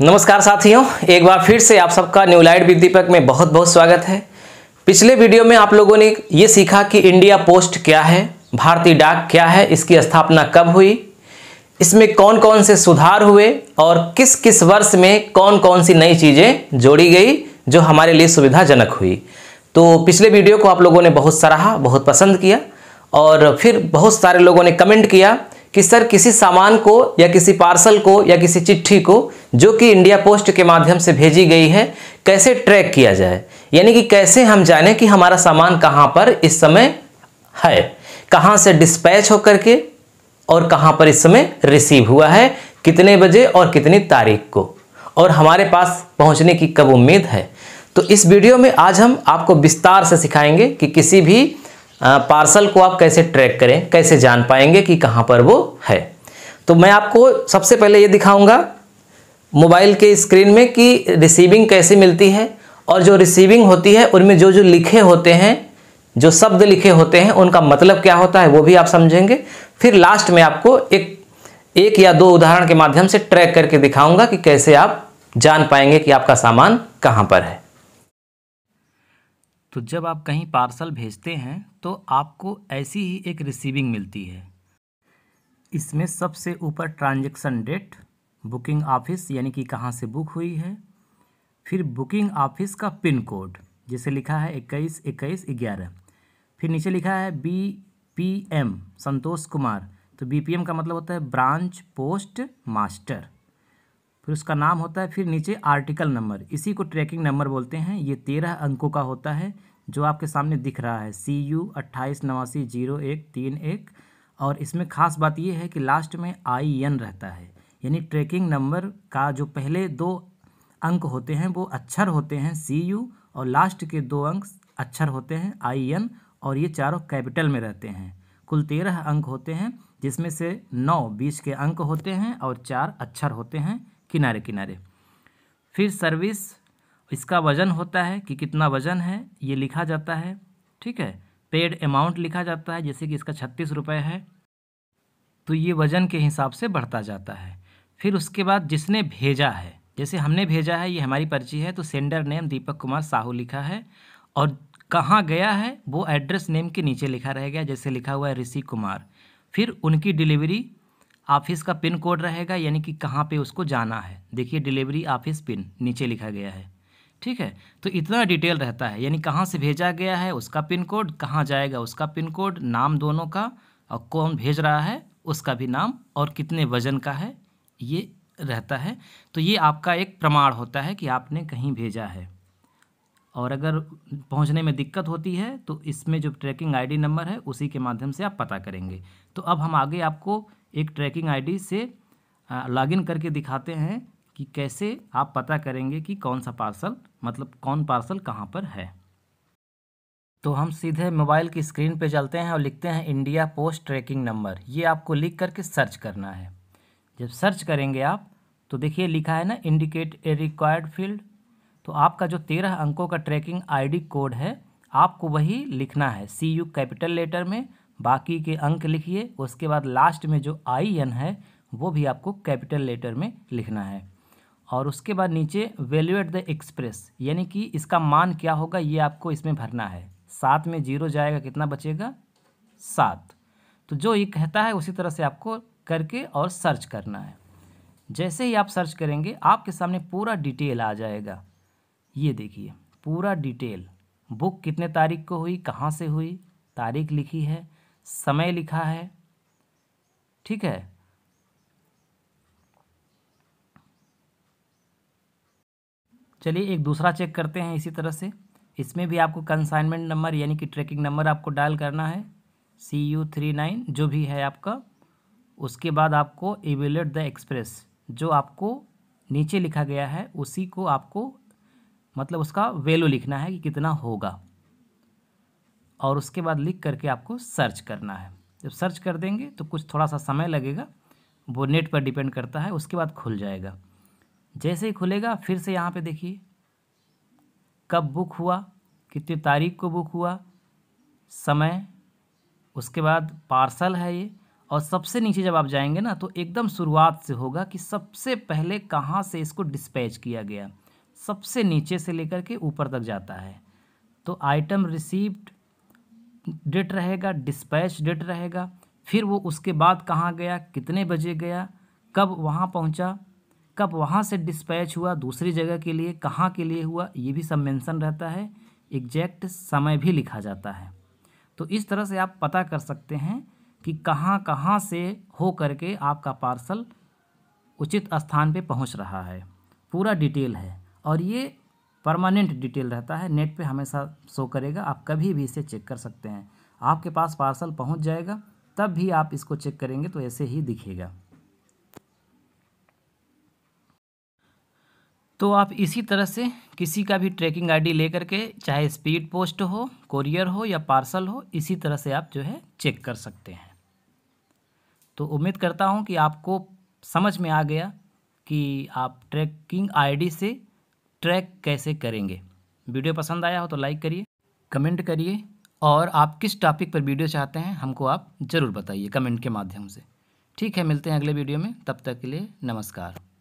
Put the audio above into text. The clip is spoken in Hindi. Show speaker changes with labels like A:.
A: नमस्कार साथियों एक बार फिर से आप सबका न्यू लाइट दीपक में बहुत बहुत स्वागत है पिछले वीडियो में आप लोगों ने ये सीखा कि इंडिया पोस्ट क्या है भारतीय डाक क्या है इसकी स्थापना कब हुई इसमें कौन कौन से सुधार हुए और किस किस वर्ष में कौन कौन सी नई चीज़ें जोड़ी गई जो हमारे लिए सुविधाजनक हुई तो पिछले वीडियो को आप लोगों ने बहुत सराहा बहुत पसंद किया और फिर बहुत सारे लोगों ने कमेंट किया कि सर किसी सामान को या किसी पार्सल को या किसी चिट्ठी को जो कि इंडिया पोस्ट के माध्यम से भेजी गई है कैसे ट्रैक किया जाए यानी कि कैसे हम जाने कि हमारा सामान कहाँ पर इस समय है कहाँ से डिस्पैच होकर के और कहाँ पर इस समय रिसीव हुआ है कितने बजे और कितनी तारीख को और हमारे पास पहुँचने की कब उम्मीद है तो इस वीडियो में आज हम आपको विस्तार से सिखाएंगे कि किसी भी पार्सल को आप कैसे ट्रैक करें कैसे जान पाएंगे कि कहाँ पर वो है तो मैं आपको सबसे पहले ये दिखाऊंगा मोबाइल के स्क्रीन में कि रिसीविंग कैसे मिलती है और जो रिसीविंग होती है उनमें जो जो लिखे होते हैं जो शब्द लिखे होते हैं उनका मतलब क्या होता है वो भी आप समझेंगे फिर लास्ट में आपको एक एक या दो उदाहरण के माध्यम से ट्रैक करके दिखाऊंगा कि कैसे आप जान पाएंगे कि आपका सामान कहाँ पर है तो जब आप कहीं पार्सल भेजते हैं तो आपको ऐसी ही एक रिसीविंग मिलती है इसमें सबसे ऊपर ट्रांजैक्शन डेट बुकिंग ऑफिस यानी कि कहाँ से बुक हुई है फिर बुकिंग ऑफिस का पिन कोड जिसे लिखा है इक्कीस इक्कीस ग्यारह फिर नीचे लिखा है B P M Santosh Kumar तो बी पी एम का मतलब होता है ब्रांच पोस्ट मास्टर फिर उसका नाम होता है फिर नीचे आर्टिकल नंबर इसी को ट्रैकिंग नंबर बोलते हैं ये तेरह अंकों का होता है जो आपके सामने दिख रहा है सी यू अट्ठाईस नवासी जीरो एक तीन एक और इसमें खास बात यह है कि लास्ट में आई एन रहता है यानी ट्रैकिंग नंबर का जो पहले दो अंक होते हैं वो अक्षर होते हैं सी यू और लास्ट के दो अंक अक्षर होते हैं आई एन और ये चारों कैपिटल में रहते हैं कुल तेरह अंक होते हैं जिसमें से नौ बीच के अंक होते हैं और चार अक्षर होते हैं किनारे किनारे फिर सर्विस इसका वज़न होता है कि कितना वज़न है ये लिखा जाता है ठीक है पेड अमाउंट लिखा जाता है जैसे कि इसका छत्तीस रुपये है तो ये वज़न के हिसाब से बढ़ता जाता है फिर उसके बाद जिसने भेजा है जैसे हमने भेजा है ये हमारी पर्ची है तो सेंडर नेम दीपक कुमार साहू लिखा है और कहाँ गया है वो एड्रेस नेम के नीचे लिखा रह गया जैसे लिखा हुआ है ऋषि कुमार फिर उनकी डिलीवरी ऑफिस का पिन कोड रहेगा यानी कि कहाँ पे उसको जाना है देखिए डिलीवरी ऑफिस पिन नीचे लिखा गया है ठीक है तो इतना डिटेल रहता है यानी कहाँ से भेजा गया है उसका पिन कोड कहाँ जाएगा उसका पिन कोड नाम दोनों का और कौन भेज रहा है उसका भी नाम और कितने वजन का है ये रहता है तो ये आपका एक प्रमाण होता है कि आपने कहीं भेजा है और अगर पहुंचने में दिक्कत होती है तो इसमें जो ट्रैकिंग आईडी नंबर है उसी के माध्यम से आप पता करेंगे तो अब हम आगे आपको एक ट्रैकिंग आईडी से लॉगिन करके दिखाते हैं कि कैसे आप पता करेंगे कि कौन सा पार्सल मतलब कौन पार्सल कहाँ पर है तो हम सीधे मोबाइल की स्क्रीन पे चलते हैं और लिखते हैं इंडिया पोस्ट ट्रैकिंग नंबर ये आपको लिख करके सर्च करना है जब सर्च करेंगे आप तो देखिए लिखा है ना इंडिकेट ए रिक्वायर्ड फील्ड तो आपका जो तेरह अंकों का ट्रैकिंग आईडी कोड है आपको वही लिखना है सी यू कैपिटल लेटर में बाकी के अंक लिखिए उसके बाद लास्ट में जो आई एन है वो भी आपको कैपिटल लेटर में लिखना है और उसके बाद नीचे वैल्यूएट द एक्सप्रेस यानी कि इसका मान क्या होगा ये आपको इसमें भरना है सात में जीरो जाएगा कितना बचेगा सात तो जो ये कहता है उसी तरह से आपको करके और सर्च करना है जैसे ही आप सर्च करेंगे आपके सामने पूरा डिटेल आ जाएगा ये देखिए पूरा डिटेल बुक कितने तारीख को हुई कहाँ से हुई तारीख लिखी है समय लिखा है ठीक है चलिए एक दूसरा चेक करते हैं इसी तरह से इसमें भी आपको कंसाइनमेंट नंबर यानी कि ट्रैकिंग नंबर आपको डायल करना है सी यू थ्री नाइन जो भी है आपका उसके बाद आपको एवेलेट द एक्सप्रेस जो आपको नीचे लिखा गया है उसी को आपको मतलब उसका वैल्यू लिखना है कि कितना होगा और उसके बाद लिख करके आपको सर्च करना है जब सर्च कर देंगे तो कुछ थोड़ा सा समय लगेगा वो नेट पर डिपेंड करता है उसके बाद खुल जाएगा जैसे ही खुलेगा फिर से यहाँ पे देखिए कब बुक हुआ कितनी तारीख को बुक हुआ समय उसके बाद पार्सल है ये और सबसे नीचे जब आप जाएंगे ना तो एकदम शुरुआत से होगा कि सबसे पहले कहाँ से इसको डिस्पैच किया गया सबसे नीचे से लेकर के ऊपर तक जाता है तो आइटम रिसीव्ड डेट रहेगा डिस्पैच डेट रहेगा फिर वो उसके बाद कहाँ गया कितने बजे गया कब वहाँ पहुँचा कब वहाँ से डिस्पैच हुआ दूसरी जगह के लिए कहाँ के लिए हुआ ये भी सब मेंशन रहता है एग्जैक्ट समय भी लिखा जाता है तो इस तरह से आप पता कर सकते हैं कि कहाँ कहाँ से हो करके आपका पार्सल उचित स्थान पे पहुँच रहा है पूरा डिटेल है और ये परमानेंट डिटेल रहता है नेट पे हमेशा शो करेगा आप कभी भी इसे चेक कर सकते हैं आपके पास पार्सल पहुंच जाएगा तब भी आप इसको चेक करेंगे तो ऐसे ही दिखेगा तो आप इसी तरह से किसी का भी ट्रैकिंग आईडी लेकर के चाहे स्पीड पोस्ट हो कोरियर हो या पार्सल हो इसी तरह से आप जो है चेक कर सकते हैं तो उम्मीद करता हूँ कि आपको समझ में आ गया कि आप ट्रैकिंग आईडी से ट्रैक कैसे करेंगे वीडियो पसंद आया हो तो लाइक करिए कमेंट करिए और आप किस टॉपिक पर वीडियो चाहते हैं हमको आप ज़रूर बताइए कमेंट के माध्यम से ठीक है मिलते हैं अगले वीडियो में तब तक के लिए नमस्कार